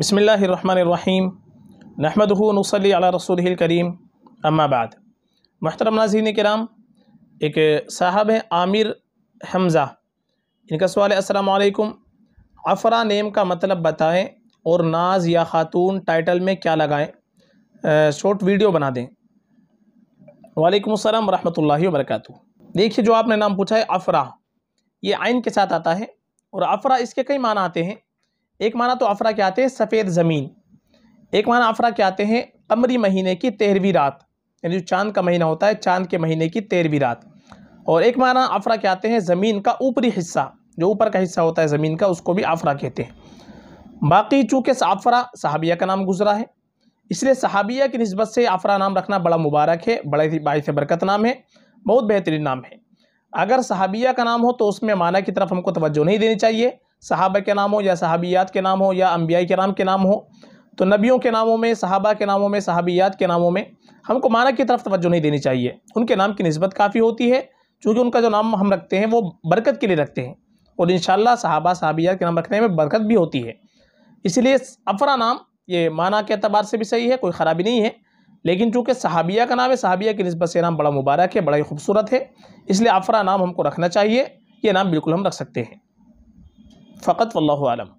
بسم اللہ الرحمن الرحیم نحمد نصلی علی رسول کریم اما بعد محترم ناظرین کرام ایک صاحب ہیں عامر حمزہ ان کا سوال ہے السلام علیکم افرا نیم کا مطلب بتائیں اور ناز یا خاتون ٹائٹل میں کیا لگائیں شورٹ ویڈیو بنا دیں وعلیکم السلام ورحمۃ اللہ وبرکاتہ دیکھیے جو آپ نے نام پوچھا ہے افرا یہ عین کے ساتھ آتا ہے اور افرا اس کے کئی معنی آتے ہیں ایک معنی تو افرا کیا آتے ہیں سفید زمین ایک معنی افرا کیا آتے ہیں قمری مہینے کی تیروی رات یعنی جو چاند کا مہینہ ہوتا ہے چاند کے مہینے کی تیروی رات اور ایک معنی افرا کیا آتے ہیں زمین کا اوپری حصہ جو اوپر کا حصہ ہوتا ہے زمین کا اس کو بھی آفرا کہتے ہیں باقی چونکہ آفرا صحابیہ کا نام گزرا ہے اس لیے صحابیہ کی نسبت سے آفرا نام رکھنا بڑا مبارک ہے بڑا باعث برکت نام ہے بہت بہترین نام ہے اگر صحابیہ کا نام ہو تو اس میں معنی کی طرف ہم کو توجہ نہیں دینی چاہیے صحابہ کے نام ہو یا صحابیات کے نام ہو یا انبیاء کرام کے نام ہو تو نبیوں کے ناموں میں صحابہ کے ناموں میں صحابیات کے ناموں میں ہم کو معنی کی طرف توجہ نہیں دینی چاہیے ان کے نام کی نسبت کافی ہوتی ہے چونکہ ان کا جو نام ہم رکھتے ہیں وہ برکت کے لیے رکھتے ہیں اور انشاءاللہ صحابہ صحابیات کے نام رکھنے میں برکت بھی ہوتی ہے اس لیے افرا نام یہ معنی کے اعتبار سے بھی صحیح ہے کوئی خرابی نہیں ہے لیکن چونکہ صحابیہ کا نام ہے صحابیہ کی نسبت سے نام بڑا مبارک ہے بڑا ہی خوبصورت ہے اس لیے افرا نام ہم کو رکھنا چاہیے یہ نام بالکل ہم رکھ سکتے ہیں فقط والله أعلم